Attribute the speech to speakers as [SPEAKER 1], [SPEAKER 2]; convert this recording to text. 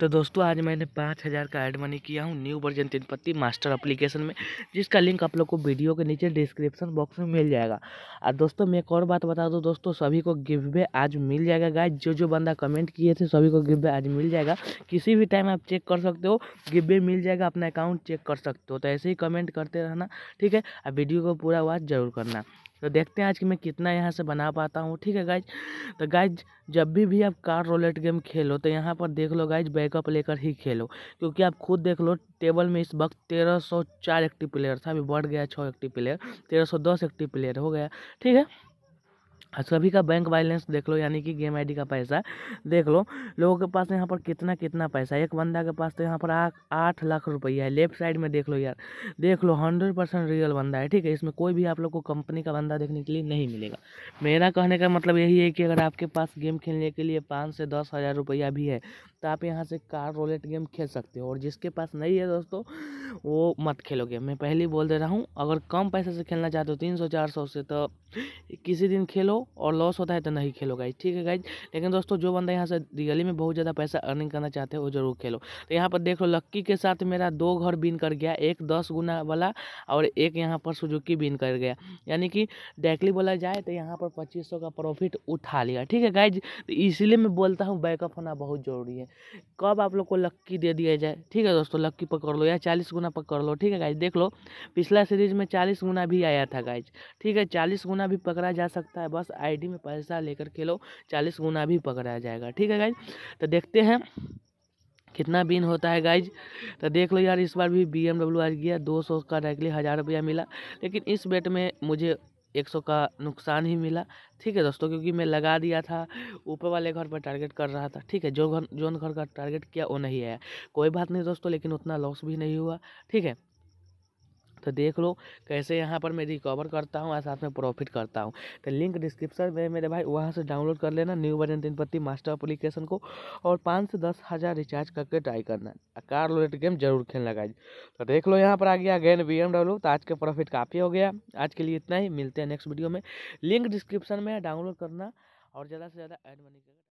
[SPEAKER 1] तो दोस्तों आज मैंने पाँच हज़ार का एड मनी किया हूँ new version Teen Patti master application में जिसका लिंक आप लोग को वीडियो के नीचे डिस्क्रिप्शन बॉक्स में मिल जाएगा और दोस्तों मैं एक और बात बता दूँ दोस्तों सभी को गिवे आज मिल जाएगा गाय जो जो बंदा कमेंट किए थे सभी को गिफ्ट आज मिल जाएगा किसी भी टाइम आप चेक कर सकते हो गिवे मिल जाएगा अपना अकाउंट चेक कर सकते हो तो ऐसे ही कमेंट करते रहना ठीक है और वीडियो को पूरा वॉच जरूर करना तो देखते हैं आज कि मैं कितना यहाँ से बना पाता हूँ ठीक है गाइज तो गाइज जब भी भी आप कार रोलेट गेम खेलो तो यहाँ पर देख लो गाइज बैकअप लेकर ही खेलो क्योंकि आप खुद देख लो टेबल में इस वक्त तेरह सौ चार एक्टिव प्लेयर था अभी बढ़ गया छः एक्टिव प्लेयर तेरह सौ दस एक्टिव प्लेयर हो गया ठीक है सभी का बैंक बैलेंस देख लो यानी कि गेम आईडी का पैसा देख लो लोगों के पास यहाँ पर कितना कितना पैसा एक बंदा के पास तो यहाँ पर आठ लाख रुपया है लेफ्ट साइड में देख लो यार देख लो हंड्रेड परसेंट रियल बंदा है ठीक है इसमें कोई भी आप लोग को कंपनी का बंदा देखने के लिए नहीं मिलेगा मेरा कहने का मतलब यही है कि अगर आपके पास गेम खेलने के लिए पाँच से दस हज़ार रुपया भी है तो आप यहाँ से कार रोलेट गेम खेल सकते हो और जिसके पास नहीं है दोस्तों वो मत खेलो गेम मैं पहले ही बोल दे रहा हूँ अगर कम पैसे से खेलना चाहते हो तीन सौ चार सौ से तो किसी दिन खेलो और लॉस होता है तो नहीं खेलो गाइज ठीक है गाइज लेकिन दोस्तों जो बंदा यहाँ से रियली में बहुत ज़्यादा पैसा अर्निंग करना चाहते हैं वो जरूर खेलो तो यहाँ पर देख लो लक्की के साथ मेरा दो घर बिन कर गया एक दस गुना वाला और एक यहाँ पर सुजुकी बिन कर गया यानी कि डायरेक्टली बोला जाए तो यहाँ पर पच्चीस का प्रॉफिट उठा लिया ठीक है गाइज तो इसीलिए मैं बोलता हूँ बैकअप होना बहुत ज़रूरी है कब आप लोग को लक्की दे दिया जाए ठीक है दोस्तों लक्की पकड़ लो या चालीस गुना पकड़ लो ठीक है गाइज देख लो पिछला सीरीज में चालीस गुना भी आया था गाइज ठीक है चालीस गुना भी पकड़ा जा सकता है बस आईडी में पैसा लेकर खेलो चालीस गुना भी पकड़ा जाएगा ठीक है गाइज तो देखते हैं कितना बिन होता है गाइज तो देख लो यार इस बार भी बी एम डब्ल्यू गया दो सौ का डायरेक्टली हज़ार रुपया मिला लेकिन इस बेट में मुझे एक सौ का नुकसान ही मिला ठीक है दोस्तों क्योंकि मैं लगा दिया था ऊपर वाले घर पर टारगेट कर रहा था ठीक है जो घर जोन घर का टारगेट किया वो नहीं आया कोई बात नहीं दोस्तों लेकिन उतना लॉस भी नहीं हुआ ठीक है तो देख लो कैसे यहाँ पर मैं रिकवर करता हूँ और साथ में प्रॉफिट करता हूँ तो लिंक डिस्क्रिप्शन में मेरे भाई वहाँ से डाउनलोड कर लेना new version Patti master application को और पाँच से दस हज़ार रिचार्ज करके ट्राई करना कार लोलेट गेम जरूर खेल लगा तो देख लो यहाँ पर आ गया गेन बी तो आज का प्रॉफिट काफ़ी हो गया आज के लिए इतना ही मिलते हैं नेक्स्ट वीडियो में लिंक डिस्क्रिप्शन में डाउनलोड करना और ज़्यादा से ज़्यादा एड मनी